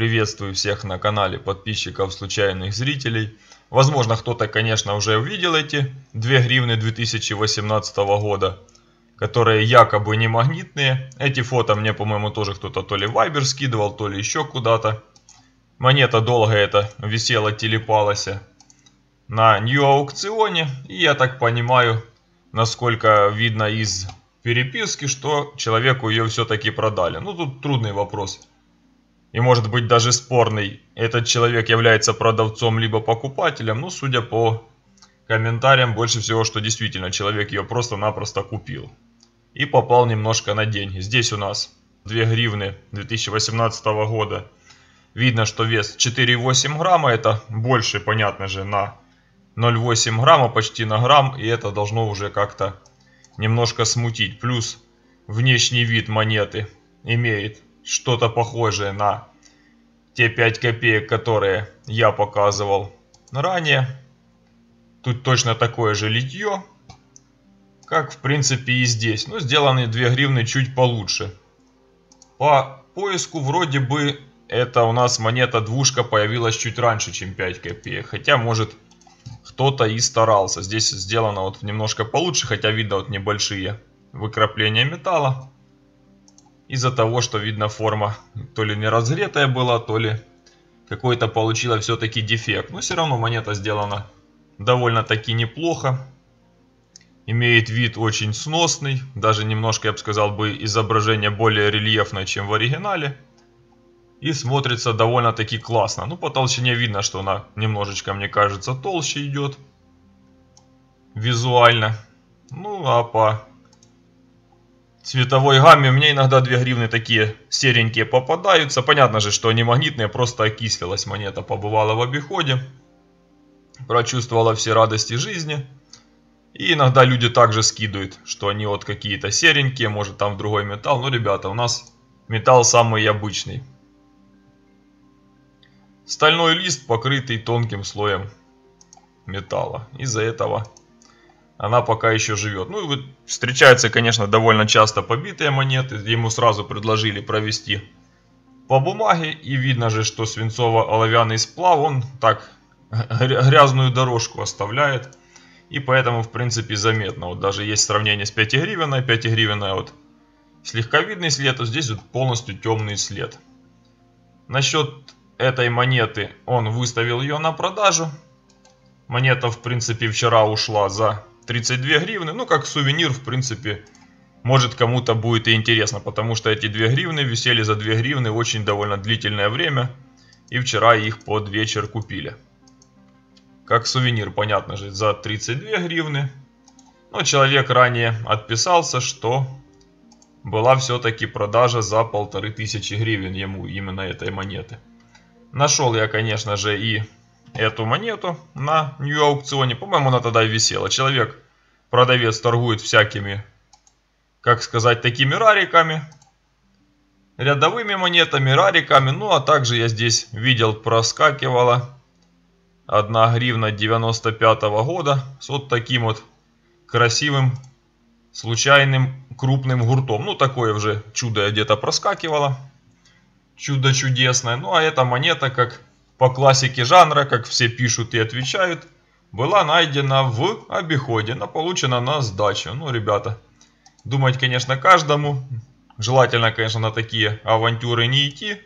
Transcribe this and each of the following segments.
Приветствую всех на канале подписчиков, случайных зрителей. Возможно, кто-то, конечно, уже увидел эти 2 гривны 2018 года, которые якобы не магнитные. Эти фото мне, по-моему, тоже кто-то то ли Вайбер скидывал, то ли еще куда-то. Монета долго это висела, телепалась на Нью-аукционе. И я так понимаю, насколько видно из переписки, что человеку ее все-таки продали. Ну, тут трудный вопрос и может быть даже спорный, этот человек является продавцом либо покупателем, ну судя по комментариям, больше всего, что действительно человек ее просто-напросто купил. И попал немножко на деньги. Здесь у нас 2 гривны 2018 года. Видно, что вес 4,8 грамма, это больше, понятно же, на 0,8 грамма, почти на грамм, и это должно уже как-то немножко смутить. Плюс внешний вид монеты имеет что-то похожее на те 5 копеек, которые я показывал ранее. Тут точно такое же литье, как в принципе и здесь. Но ну, сделаны 2 гривны чуть получше. По поиску вроде бы это у нас монета двушка появилась чуть раньше, чем 5 копеек. Хотя может кто-то и старался. Здесь сделано вот немножко получше, хотя видно вот небольшие выкрапления металла из-за того, что видно форма то ли не разретая была, то ли какой-то получила все-таки дефект. Но все равно монета сделана довольно-таки неплохо. Имеет вид очень сносный, даже немножко, я бы сказал, бы изображение более рельефное, чем в оригинале. И смотрится довольно-таки классно. Ну, по толщине видно, что она немножечко, мне кажется, толще идет визуально. Ну, а по цветовой гамме мне иногда 2 гривны такие серенькие попадаются. Понятно же, что они магнитные, просто окислилась монета, побывала в обиходе, прочувствовала все радости жизни. И иногда люди также скидывают, что они вот какие-то серенькие, может там в другой металл. Но, ну, ребята, у нас металл самый обычный. Стальной лист, покрытый тонким слоем металла. Из-за этого она пока еще живет. Ну и вот встречаются, конечно, довольно часто побитые монеты. Ему сразу предложили провести по бумаге. И видно же, что свинцово-оловянный сплав, он так грязную дорожку оставляет. И поэтому, в принципе, заметно. Вот даже есть сравнение с 5 гривенной. 5 гривенная вот слегка видный след, а здесь вот полностью темный след. Насчет этой монеты он выставил ее на продажу. Монета, в принципе, вчера ушла за 32 гривны. Ну, как сувенир, в принципе, может кому-то будет и интересно, потому что эти 2 гривны висели за 2 гривны очень довольно длительное время. И вчера их под вечер купили. Как сувенир, понятно же, за 32 гривны. Но человек ранее отписался, что была все-таки продажа за 1500 гривен ему именно этой монеты. Нашел я, конечно же, и эту монету на Нью-аукционе. По-моему, она тогда висела. Человек, продавец, торгует всякими, как сказать, такими рариками. Рядовыми монетами, рариками. Ну, а также я здесь видел, проскакивала 1 гривна 95 -го года с вот таким вот красивым случайным крупным гуртом. Ну, такое уже чудо где-то проскакивало. Чудо чудесное. Ну, а эта монета, как по классике жанра, как все пишут и отвечают, была найдена в обиходе, но получена на сдачу. Ну, ребята, думать, конечно, каждому. Желательно, конечно, на такие авантюры не идти.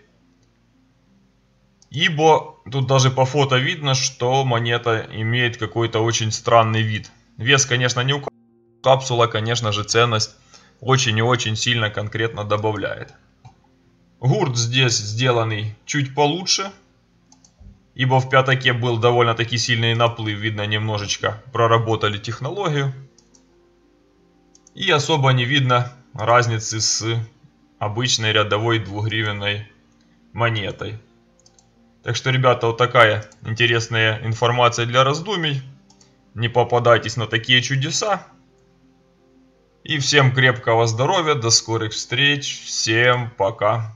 Ибо тут даже по фото видно, что монета имеет какой-то очень странный вид. Вес, конечно, не указан. Капсула, конечно же, ценность очень и очень сильно конкретно добавляет. Гурт здесь сделанный чуть получше, ибо в пятаке был довольно-таки сильный наплыв, видно немножечко проработали технологию. И особо не видно разницы с обычной рядовой двухгривенной монетой. Так что, ребята, вот такая интересная информация для раздумий. Не попадайтесь на такие чудеса. И всем крепкого здоровья, до скорых встреч, всем пока.